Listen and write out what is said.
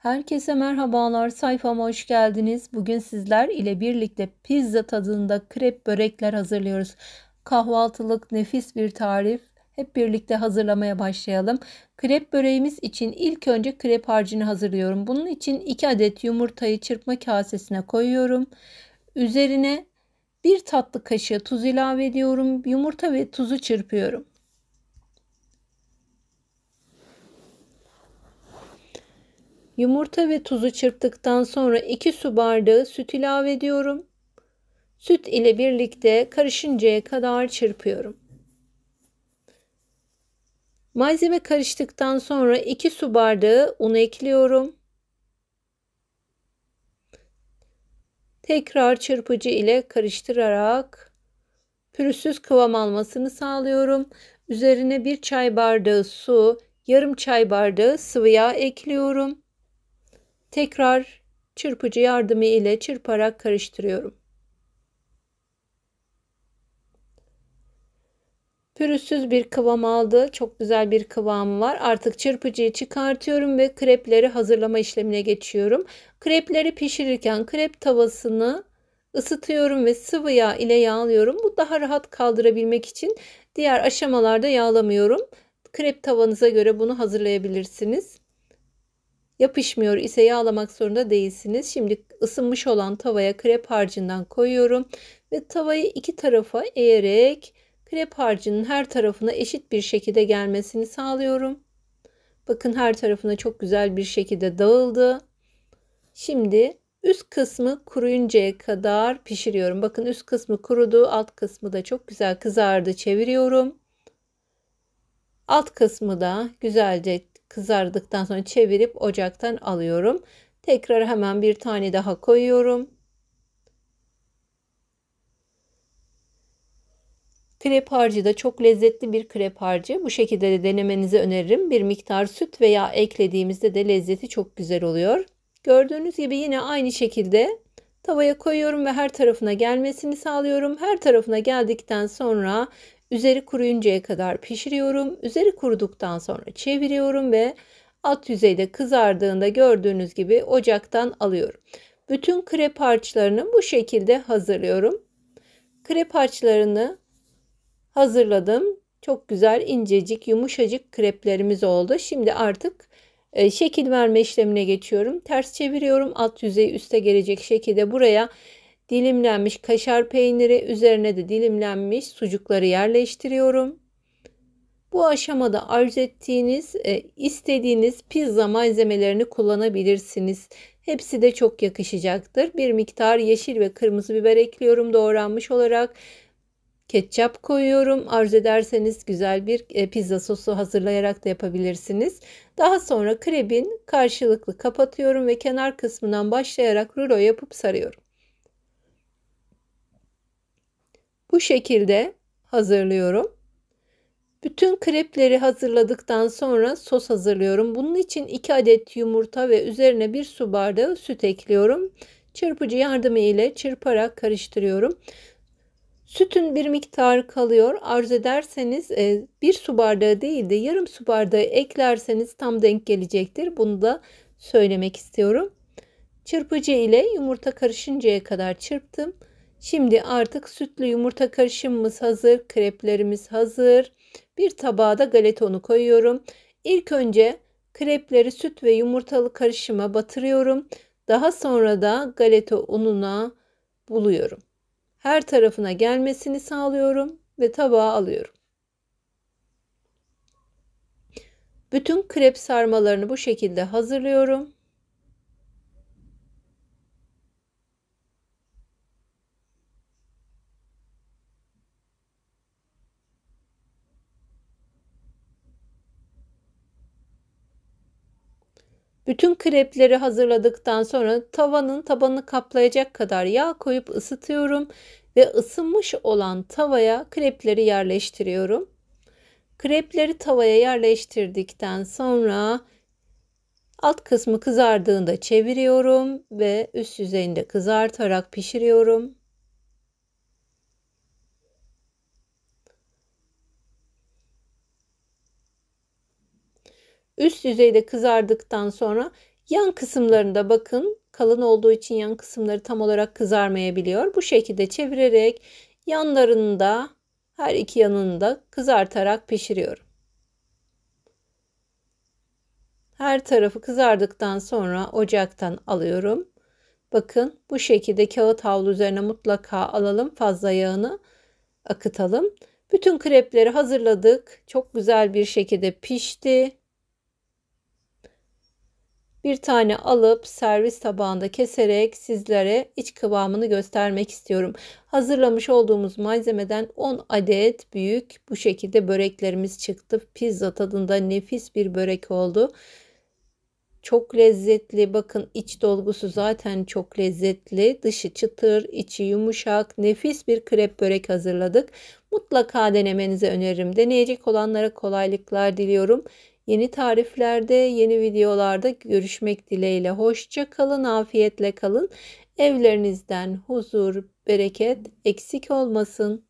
Herkese merhabalar sayfama hoş geldiniz. Bugün sizler ile birlikte pizza tadında krep börekler hazırlıyoruz. Kahvaltılık nefis bir tarif. Hep birlikte hazırlamaya başlayalım. Krep böreğimiz için ilk önce krep harcını hazırlıyorum. Bunun için 2 adet yumurtayı çırpma kasesine koyuyorum. Üzerine 1 tatlı kaşığı tuz ilave ediyorum. Yumurta ve tuzu çırpıyorum. Yumurta ve tuzu çırptıktan sonra 2 su bardağı süt ilave ediyorum. Süt ile birlikte karışıncaya kadar çırpıyorum. Malzeme karıştıktan sonra 2 su bardağı un ekliyorum. Tekrar çırpıcı ile karıştırarak pürüzsüz kıvam almasını sağlıyorum. Üzerine 1 çay bardağı su, yarım çay bardağı sıvı yağ ekliyorum. Tekrar çırpıcı yardımı ile çırparak karıştırıyorum. Pürüzsüz bir kıvam aldı. Çok güzel bir kıvamı var. Artık çırpıcıyı çıkartıyorum ve krepleri hazırlama işlemine geçiyorum. Krepleri pişirirken krep tavasını ısıtıyorum ve sıvı yağ ile yağlıyorum. Bu daha rahat kaldırabilmek için diğer aşamalarda yağlamıyorum. Krep tavanıza göre bunu hazırlayabilirsiniz. Yapışmıyor ise yağlamak zorunda değilsiniz. Şimdi ısınmış olan tavaya krep harcından koyuyorum ve tavayı iki tarafa eğerek krep harcının her tarafına eşit bir şekilde gelmesini sağlıyorum. Bakın her tarafına çok güzel bir şekilde dağıldı. Şimdi üst kısmı kuruyuncaya kadar pişiriyorum. Bakın üst kısmı kurudu, alt kısmı da çok güzel kızardı. Çeviriyorum. Alt kısmı da güzelce kızardıktan sonra çevirip ocaktan alıyorum. Tekrar hemen bir tane daha koyuyorum. Krep harcı da çok lezzetli bir krep harcı. Bu şekilde de denemenizi öneririm. Bir miktar süt veya eklediğimizde de lezzeti çok güzel oluyor. Gördüğünüz gibi yine aynı şekilde tavaya koyuyorum ve her tarafına gelmesini sağlıyorum. Her tarafına geldikten sonra Üzeri kuruyuncaya kadar pişiriyorum. Üzeri kuruduktan sonra çeviriyorum ve alt yüzeyde kızardığında gördüğünüz gibi ocaktan alıyorum. Bütün krep harçlarını bu şekilde hazırlıyorum. Krep harçlarını hazırladım. Çok güzel incecik yumuşacık kreplerimiz oldu. Şimdi artık e, şekil verme işlemine geçiyorum. Ters çeviriyorum. Alt yüzey üste gelecek şekilde buraya dilimlenmiş kaşar peyniri üzerine de dilimlenmiş sucukları yerleştiriyorum. Bu aşamada arz ettiğiniz, e, istediğiniz pizza malzemelerini kullanabilirsiniz. Hepsi de çok yakışacaktır. Bir miktar yeşil ve kırmızı biber ekliyorum doğranmış olarak. Ketçap koyuyorum. Arz ederseniz güzel bir e, pizza sosu hazırlayarak da yapabilirsiniz. Daha sonra krebin karşılıklı kapatıyorum ve kenar kısmından başlayarak rulo yapıp sarıyorum. Bu şekilde hazırlıyorum. Bütün krepleri hazırladıktan sonra sos hazırlıyorum. Bunun için 2 adet yumurta ve üzerine 1 su bardağı süt ekliyorum. Çırpıcı yardımı ile çırparak karıştırıyorum. Sütün bir miktarı kalıyor. Arzu ederseniz e, bir su bardağı değil de yarım su bardağı eklerseniz tam denk gelecektir. Bunu da söylemek istiyorum. Çırpıcı ile yumurta karışıncaya kadar çırptım. Şimdi artık sütlü yumurta karışımımız hazır, kreplerimiz hazır. Bir tabağa da galeta unu koyuyorum. İlk önce krepleri süt ve yumurtalı karışıma batırıyorum. Daha sonra da galeta ununa buluyorum. Her tarafına gelmesini sağlıyorum ve tabağa alıyorum. Bütün krep sarmalarını bu şekilde hazırlıyorum. Bütün krepleri hazırladıktan sonra tavanın tabanını kaplayacak kadar yağ koyup ısıtıyorum ve ısınmış olan tavaya krepleri yerleştiriyorum. Krepleri tavaya yerleştirdikten sonra alt kısmı kızardığında çeviriyorum ve üst yüzeyinde kızartarak pişiriyorum. Üst yüzeyde kızardıktan sonra yan kısımlarında bakın kalın olduğu için yan kısımları tam olarak kızarmayabiliyor. Bu şekilde çevirerek yanlarında her iki yanında kızartarak pişiriyorum. Her tarafı kızardıktan sonra ocaktan alıyorum. Bakın bu şekilde kağıt havlu üzerine mutlaka alalım fazla yağını akıtalım. Bütün krepleri hazırladık. Çok güzel bir şekilde pişti. Bir tane alıp servis tabağında keserek sizlere iç kıvamını göstermek istiyorum. Hazırlamış olduğumuz malzemeden 10 adet büyük bu şekilde böreklerimiz çıktı. Pizza tadında nefis bir börek oldu. Çok lezzetli. Bakın iç dolgusu zaten çok lezzetli. Dışı çıtır, içi yumuşak, nefis bir krep börek hazırladık. Mutlaka denemenizi öneririm. Deneyecek olanlara kolaylıklar diliyorum. Yeni tariflerde, yeni videolarda görüşmek dileğiyle. Hoşça kalın, afiyetle kalın. Evlerinizden huzur, bereket eksik olmasın.